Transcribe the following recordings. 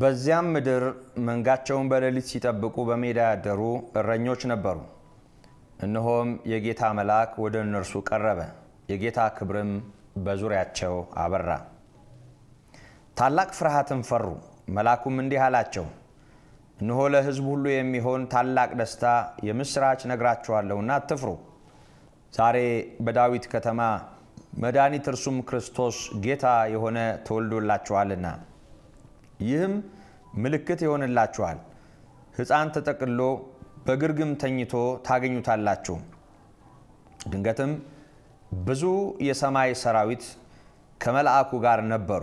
በዚያም ምድር መንጋቸውን በሌሊት ሲጠብቁ በሜዳ ያደሩ እረኞች ነበሩ። እነሆም የጌታ መልአክ ወደ እነርሱ ቀረበ፣ የጌታ ክብርም በዙሪያቸው አበራ። ታላቅ ፍርሃትን ፈሩ። መልአኩም እንዲህ አላቸው፣ እነሆ ለሕዝብ ሁሉ የሚሆን ታላቅ ደስታ የምሥራች ነግራችኋለሁና አትፍሩ። ዛሬ በዳዊት ከተማ መድኃኒት እርሱም ክርስቶስ ጌታ የሆነ ተወልዶላችኋልና ይህም ምልክት ይሆንላችኋል። ሕፃን ተጠቅሎ በግርግም ተኝቶ ታገኙታላችሁ። ድንገትም ብዙ የሰማይ ሰራዊት ከመልአኩ ጋር ነበሩ፣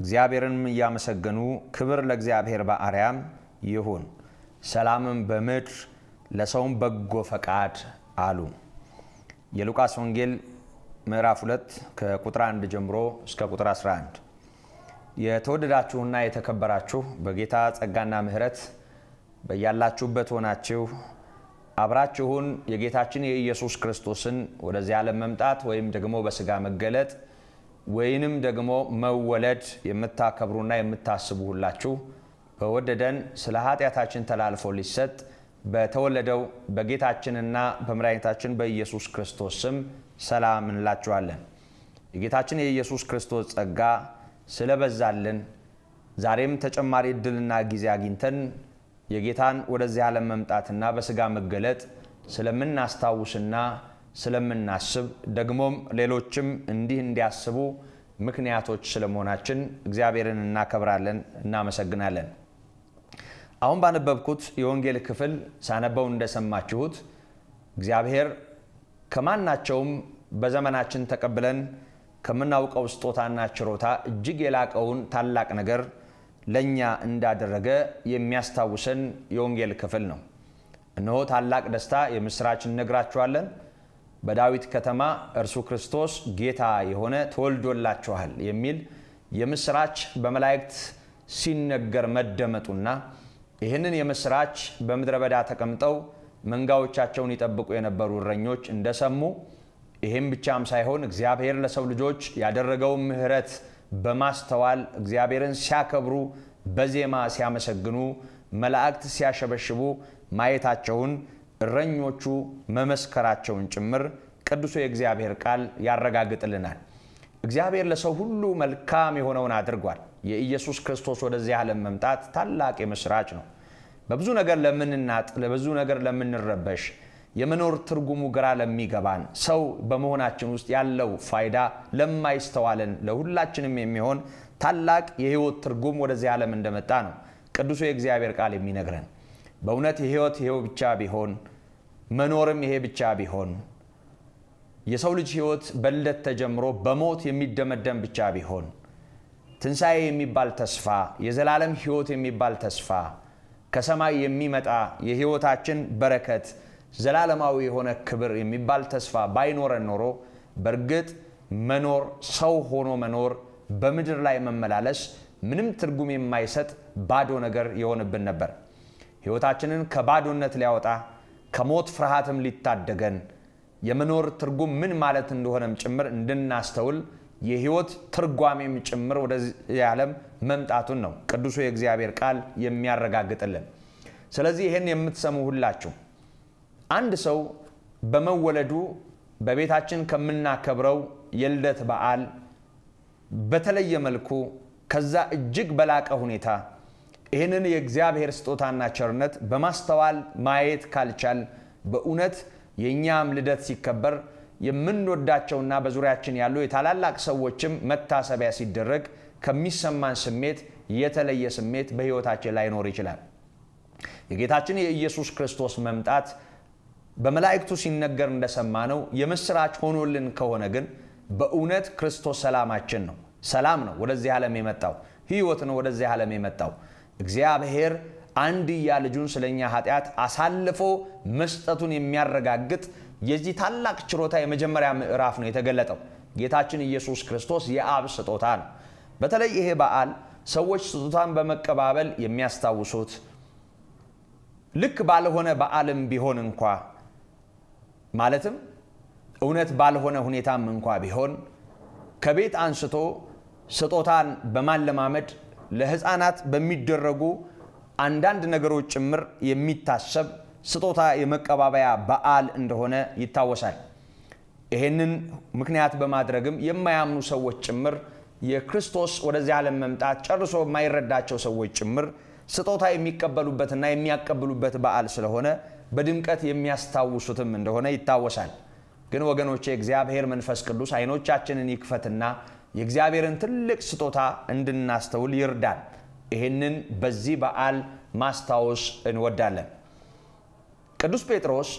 እግዚአብሔርንም እያመሰገኑ ክብር ለእግዚአብሔር በአርያም ይሁን፣ ሰላምም በምድር ለሰውም በጎ ፈቃድ አሉ። የሉቃስ ወንጌል ምዕራፍ 2 ከቁጥር 1 ጀምሮ እስከ ቁጥር 11 የተወደዳችሁና የተከበራችሁ በጌታ ጸጋና ምሕረት በያላችሁበት ሆናችሁ አብራችሁን የጌታችን የኢየሱስ ክርስቶስን ወደዚህ ዓለም መምጣት ወይም ደግሞ በስጋ መገለጥ ወይንም ደግሞ መወለድ የምታከብሩና የምታስቡ ሁላችሁ በወደደን ስለ ኃጢአታችን ተላልፎ ሊሰጥ በተወለደው በጌታችንና በመድኃኒታችን በኢየሱስ ክርስቶስ ስም ሰላም እንላችኋለን። የጌታችን የኢየሱስ ክርስቶስ ጸጋ ስለበዛልን ዛሬም ተጨማሪ እድልና ጊዜ አግኝተን የጌታን ወደዚህ ዓለም መምጣትና በስጋ መገለጥ ስለምናስታውስና ስለምናስብ ደግሞም ሌሎችም እንዲህ እንዲያስቡ ምክንያቶች ስለመሆናችን እግዚአብሔርን እናከብራለን፣ እናመሰግናለን። አሁን ባነበብኩት የወንጌል ክፍል ሳነበው እንደሰማችሁት እግዚአብሔር ከማናቸውም በዘመናችን ተቀብለን ከምናውቀው ስጦታና ችሮታ እጅግ የላቀውን ታላቅ ነገር ለእኛ እንዳደረገ የሚያስታውሰን የወንጌል ክፍል ነው። እነሆ ታላቅ ደስታ የምሥራች እነግራችኋለን፣ በዳዊት ከተማ እርሱ ክርስቶስ ጌታ የሆነ ተወልዶላችኋል የሚል የምሥራች በመላእክት ሲነገር መደመጡና ይህንን የምሥራች በምድረ በዳ ተቀምጠው መንጋዎቻቸውን ይጠብቁ የነበሩ እረኞች እንደሰሙ ይሄም ብቻም ሳይሆን እግዚአብሔር ለሰው ልጆች ያደረገውን ምህረት በማስተዋል እግዚአብሔርን ሲያከብሩ በዜማ ሲያመሰግኑ መላእክት ሲያሸበሽቡ ማየታቸውን እረኞቹ መመስከራቸውን ጭምር ቅዱሱ የእግዚአብሔር ቃል ያረጋግጥልናል። እግዚአብሔር ለሰው ሁሉ መልካም የሆነውን አድርጓል። የኢየሱስ ክርስቶስ ወደዚህ ዓለም መምጣት ታላቅ የምስራች ነው። በብዙ ነገር ለምንናጥ፣ ለብዙ ነገር ለምንረበሽ የመኖር ትርጉሙ ግራ ለሚገባን ሰው በመሆናችን ውስጥ ያለው ፋይዳ ለማይስተዋለን ለሁላችንም የሚሆን ታላቅ የህይወት ትርጉም ወደዚህ ዓለም እንደመጣ ነው ቅዱሱ የእግዚአብሔር ቃል የሚነግረን። በእውነት የህይወት ይሄው ብቻ ቢሆን መኖርም ይሄ ብቻ ቢሆን የሰው ልጅ ህይወት በልደት ተጀምሮ በሞት የሚደመደም ብቻ ቢሆን ትንሣኤ የሚባል ተስፋ፣ የዘላለም ህይወት የሚባል ተስፋ፣ ከሰማይ የሚመጣ የህይወታችን በረከት ዘላለማዊ የሆነ ክብር የሚባል ተስፋ ባይኖረን ኖሮ በእርግጥ መኖር ሰው ሆኖ መኖር በምድር ላይ መመላለስ ምንም ትርጉም የማይሰጥ ባዶ ነገር የሆንብን ነበር። ሕይወታችንን ከባዶነት ሊያወጣ ከሞት ፍርሃትም ሊታደገን የመኖር ትርጉም ምን ማለት እንደሆነም ጭምር እንድናስተውል የህይወት ትርጓሜም ጭምር ወደዚህ ዓለም መምጣቱን ነው ቅዱሱ የእግዚአብሔር ቃል የሚያረጋግጥልን። ስለዚህ ይህን የምትሰሙ ሁላችሁ አንድ ሰው በመወለዱ በቤታችን ከምናከብረው የልደት በዓል በተለየ መልኩ ከዛ እጅግ በላቀ ሁኔታ ይህንን የእግዚአብሔር ስጦታና ቸርነት በማስተዋል ማየት ካልቻል በእውነት የእኛም ልደት ሲከበር የምንወዳቸውና በዙሪያችን ያሉ የታላላቅ ሰዎችም መታሰቢያ ሲደረግ ከሚሰማን ስሜት የተለየ ስሜት በሕይወታችን ላይኖር ይችላል። የጌታችን የኢየሱስ ክርስቶስ መምጣት በመላእክቱ ሲነገር እንደሰማ ነው የምስራች ሆኖልን ከሆነ ግን በእውነት ክርስቶስ ሰላማችን ነው። ሰላም ነው ወደዚህ ዓለም የመጣው፣ ህይወት ነው ወደዚህ ዓለም የመጣው። እግዚአብሔር አንድያ ልጁን ስለኛ ኃጢአት አሳልፎ መስጠቱን የሚያረጋግጥ የዚህ ታላቅ ችሮታ የመጀመሪያ ምዕራፍ ነው የተገለጠው። ጌታችን ኢየሱስ ክርስቶስ የአብ ስጦታ ነው። በተለይ ይሄ በዓል ሰዎች ስጦታን በመቀባበል የሚያስታውሱት ልክ ባልሆነ በዓልም ቢሆን እንኳ ማለትም እውነት ባልሆነ ሁኔታም እንኳ ቢሆን ከቤት አንስቶ ስጦታን በማለማመድ ለህፃናት በሚደረጉ አንዳንድ ነገሮች ጭምር የሚታሰብ ስጦታ የመቀባበያ በዓል እንደሆነ ይታወሳል። ይህንን ምክንያት በማድረግም የማያምኑ ሰዎች ጭምር የክርስቶስ ወደዚህ ዓለም መምጣት ጨርሶ የማይረዳቸው ሰዎች ጭምር ስጦታ የሚቀበሉበትና የሚያቀብሉበት በዓል ስለሆነ በድምቀት የሚያስታውሱትም እንደሆነ ይታወሳል። ግን ወገኖቼ እግዚአብሔር መንፈስ ቅዱስ አይኖቻችንን ይክፈትና የእግዚአብሔርን ትልቅ ስጦታ እንድናስተውል ይርዳል። ይህንን በዚህ በዓል ማስታወስ እንወዳለን። ቅዱስ ጴጥሮስ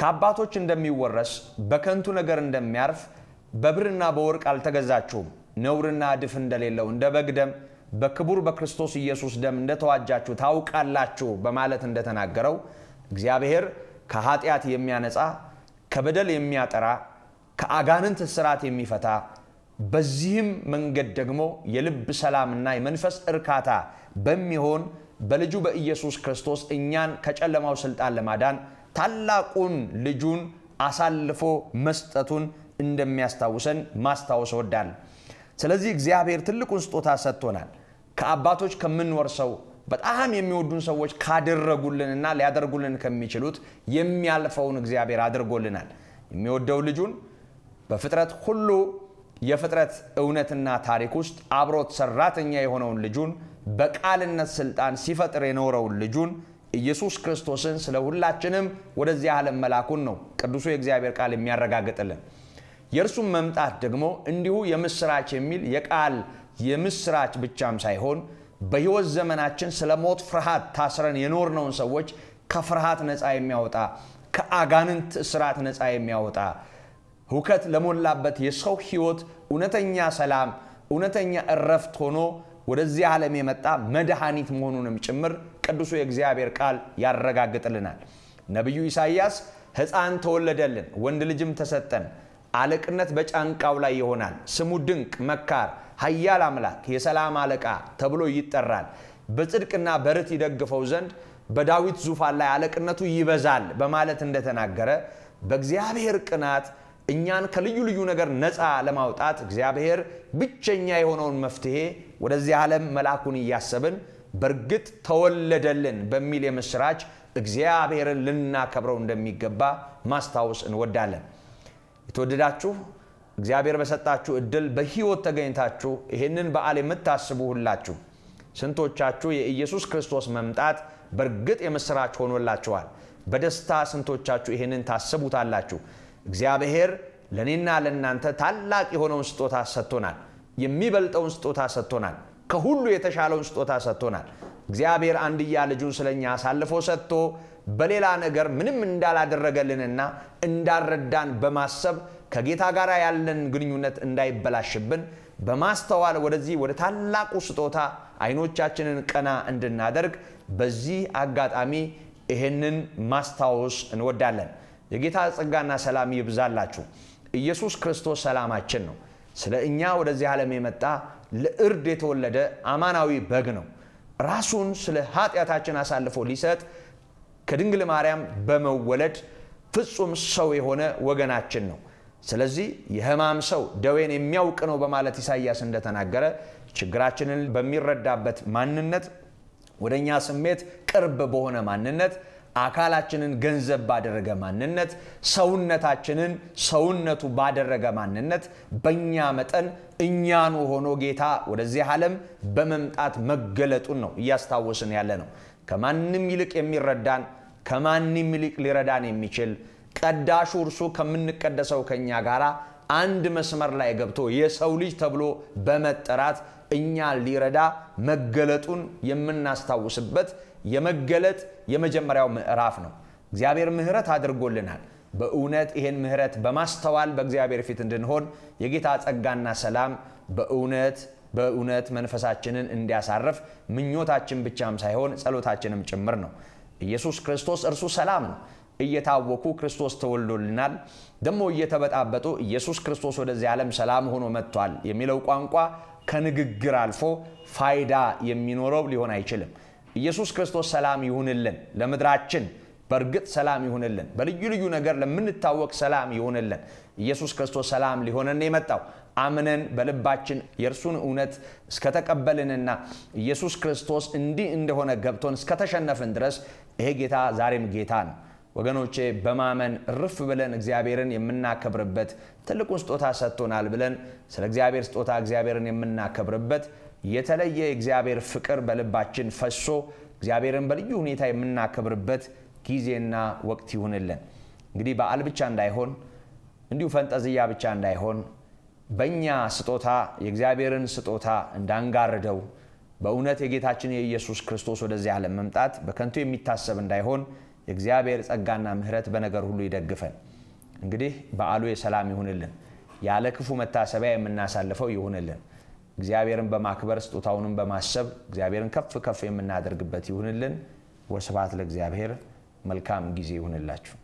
ከአባቶች እንደሚወረስ በከንቱ ነገር እንደሚያርፍ በብርና በወርቅ አልተገዛችሁም፣ ነውርና እድፍ እንደሌለው እንደ በግ ደም በክቡር በክርስቶስ ኢየሱስ ደም እንደተዋጃችሁ ታውቃላችሁ በማለት እንደተናገረው እግዚአብሔር ከኃጢአት የሚያነጻ ከበደል የሚያጠራ ከአጋንንት ስርዓት የሚፈታ በዚህም መንገድ ደግሞ የልብ ሰላምና የመንፈስ እርካታ በሚሆን በልጁ በኢየሱስ ክርስቶስ እኛን ከጨለማው ስልጣን ለማዳን ታላቁን ልጁን አሳልፎ መስጠቱን እንደሚያስታውሰን ማስታወስ ወዳል። ስለዚህ እግዚአብሔር ትልቁን ስጦታ ሰጥቶናል። ከአባቶች ከምንወርሰው በጣም የሚወዱን ሰዎች ካደረጉልንና ሊያደርጉልን ከሚችሉት የሚያልፈውን እግዚአብሔር አድርጎልናል። የሚወደው ልጁን በፍጥረት ሁሉ የፍጥረት እውነትና ታሪክ ውስጥ አብሮት ሰራተኛ የሆነውን ልጁን በቃልነት ስልጣን ሲፈጥር የኖረውን ልጁን ኢየሱስ ክርስቶስን ስለ ሁላችንም ወደዚህ ዓለም መላኩን ነው ቅዱሱ የእግዚአብሔር ቃል የሚያረጋግጥልን። የእርሱም መምጣት ደግሞ እንዲሁ የምስራች የሚል የቃል የምስራች ብቻም ሳይሆን በህይወት ዘመናችን ስለ ሞት ፍርሃት ታስረን የኖርነውን ሰዎች ከፍርሃት ነፃ የሚያወጣ ከአጋንንት እስራት ነፃ የሚያወጣ ሁከት ለሞላበት የሰው ህይወት እውነተኛ ሰላም፣ እውነተኛ እረፍት ሆኖ ወደዚህ ዓለም የመጣ መድኃኒት መሆኑንም ጭምር ቅዱሱ የእግዚአብሔር ቃል ያረጋግጥልናል። ነቢዩ ኢሳይያስ ሕፃን ተወለደልን፣ ወንድ ልጅም ተሰጠን አለቅነት በጫንቃው ላይ ይሆናል። ስሙ ድንቅ መካር፣ ኃያል አምላክ፣ የሰላም አለቃ ተብሎ ይጠራል። በጽድቅና በርት ይደግፈው ዘንድ በዳዊት ዙፋን ላይ አለቅነቱ ይበዛል በማለት እንደተናገረ በእግዚአብሔር ቅናት እኛን ከልዩ ልዩ ነገር ነፃ ለማውጣት እግዚአብሔር ብቸኛ የሆነውን መፍትሄ ወደዚህ ዓለም መልአኩን እያሰብን በእርግጥ ተወለደልን በሚል የምስራች እግዚአብሔርን ልናከብረው እንደሚገባ ማስታወስ እንወዳለን። የተወደዳችሁ እግዚአብሔር በሰጣችሁ እድል በህይወት ተገኝታችሁ ይህንን በዓል የምታስቡ ሁላችሁ ስንቶቻችሁ የኢየሱስ ክርስቶስ መምጣት በእርግጥ የምሥራች ሆኖላችኋል? በደስታ ስንቶቻችሁ ይህንን ታስቡታላችሁ? እግዚአብሔር ለእኔና ለእናንተ ታላቅ የሆነውን ስጦታ ሰጥቶናል። የሚበልጠውን ስጦታ ሰጥቶናል። ከሁሉ የተሻለውን ስጦታ ሰጥቶናል። እግዚአብሔር አንድያ ልጁን ስለኛ አሳልፎ ሰጥቶ በሌላ ነገር ምንም እንዳላደረገልንና እንዳልረዳን በማሰብ ከጌታ ጋር ያለን ግንኙነት እንዳይበላሽብን በማስተዋል ወደዚህ ወደ ታላቁ ስጦታ አይኖቻችንን ቀና እንድናደርግ በዚህ አጋጣሚ ይህንን ማስታወስ እንወዳለን። የጌታ ጸጋና ሰላም ይብዛላችሁ። ኢየሱስ ክርስቶስ ሰላማችን ነው። ስለ እኛ ወደዚህ ዓለም የመጣ ለእርድ የተወለደ አማናዊ በግ ነው። ራሱን ስለ ኃጢአታችን አሳልፎ ሊሰጥ ከድንግል ማርያም በመወለድ ፍጹም ሰው የሆነ ወገናችን ነው። ስለዚህ የህማም ሰው ደዌን የሚያውቅ ነው በማለት ኢሳይያስ እንደተናገረ ችግራችንን በሚረዳበት ማንነት፣ ወደ እኛ ስሜት ቅርብ በሆነ ማንነት፣ አካላችንን ገንዘብ ባደረገ ማንነት፣ ሰውነታችንን ሰውነቱ ባደረገ ማንነት በእኛ መጠን እኛኑ ሆኖ ጌታ ወደዚህ ዓለም በመምጣት መገለጡን ነው እያስታወስን ያለ ነው። ከማንም ይልቅ የሚረዳን ከማንም ይልቅ ሊረዳን የሚችል ቀዳሹ እርሱ ከምንቀደሰው ከኛ ጋር አንድ መስመር ላይ ገብቶ የሰው ልጅ ተብሎ በመጠራት እኛ ሊረዳ መገለጡን የምናስታውስበት የመገለጥ የመጀመሪያው ምዕራፍ ነው። እግዚአብሔር ምሕረት አድርጎልናል። በእውነት ይህን ምሕረት በማስተዋል በእግዚአብሔር ፊት እንድንሆን የጌታ ጸጋና ሰላም በእውነት በእውነት መንፈሳችንን እንዲያሳርፍ ምኞታችን ብቻም ሳይሆን ጸሎታችንም ጭምር ነው። ኢየሱስ ክርስቶስ እርሱ ሰላም ነው። እየታወኩ ክርስቶስ ተወልዶልናል። ደግሞ እየተበጣበጡ ኢየሱስ ክርስቶስ ወደዚህ ዓለም ሰላም ሆኖ መጥቷል የሚለው ቋንቋ ከንግግር አልፎ ፋይዳ የሚኖረው ሊሆን አይችልም። ኢየሱስ ክርስቶስ ሰላም ይሁንልን ለምድራችን በእርግጥ ሰላም ይሆንልን። በልዩ ልዩ ነገር ለምንታወቅ ሰላም ይሆንልን። ኢየሱስ ክርስቶስ ሰላም ሊሆነን የመጣው አምነን በልባችን የእርሱን እውነት እስከተቀበልንና ኢየሱስ ክርስቶስ እንዲህ እንደሆነ ገብቶን እስከተሸነፍን ድረስ ይሄ ጌታ ዛሬም ጌታ ነው። ወገኖቼ በማመን ርፍ ብለን እግዚአብሔርን የምናከብርበት ትልቁን ስጦታ ሰጥቶናል ብለን ስለ እግዚአብሔር ስጦታ እግዚአብሔርን የምናከብርበት የተለየ የእግዚአብሔር ፍቅር በልባችን ፈሶ እግዚአብሔርን በልዩ ሁኔታ የምናከብርበት ጊዜና ወቅት ይሁንልን። እንግዲህ በዓል ብቻ እንዳይሆን እንዲሁ ፈንጠዝያ ብቻ እንዳይሆን በእኛ ስጦታ የእግዚአብሔርን ስጦታ እንዳንጋርደው በእውነት የጌታችን የኢየሱስ ክርስቶስ ወደዚህ ዓለም መምጣት በከንቱ የሚታሰብ እንዳይሆን የእግዚአብሔር ጸጋና ምህረት በነገር ሁሉ ይደግፈን። እንግዲህ በዓሉ የሰላም ይሁንልን፣ ያለ ክፉ መታሰቢያ የምናሳልፈው ይሁንልን። እግዚአብሔርን በማክበር ስጦታውንም በማሰብ እግዚአብሔርን ከፍ ከፍ የምናደርግበት ይሁንልን። ወስባት ለእግዚአብሔር። መልካም ጊዜ ይሁንላችሁ።